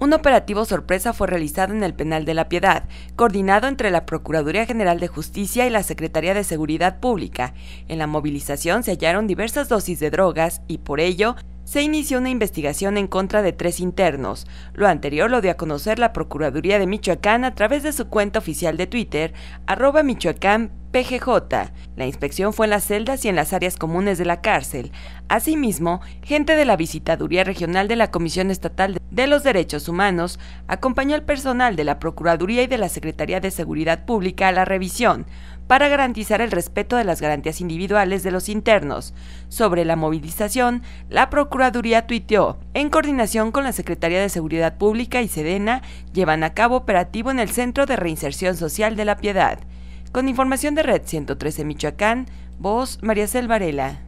Un operativo sorpresa fue realizado en el Penal de la Piedad, coordinado entre la Procuraduría General de Justicia y la Secretaría de Seguridad Pública. En la movilización se hallaron diversas dosis de drogas y por ello se inició una investigación en contra de tres internos. Lo anterior lo dio a conocer la Procuraduría de Michoacán a través de su cuenta oficial de Twitter, arroba Michoacán la inspección fue en las celdas y en las áreas comunes de la cárcel. Asimismo, gente de la Visitaduría Regional de la Comisión Estatal de los Derechos Humanos acompañó al personal de la Procuraduría y de la Secretaría de Seguridad Pública a la revisión para garantizar el respeto de las garantías individuales de los internos. Sobre la movilización, la Procuraduría tuiteó, en coordinación con la Secretaría de Seguridad Pública y Sedena, llevan a cabo operativo en el Centro de Reinserción Social de la Piedad. Con información de Red 113 Michoacán, voz María Selvarela.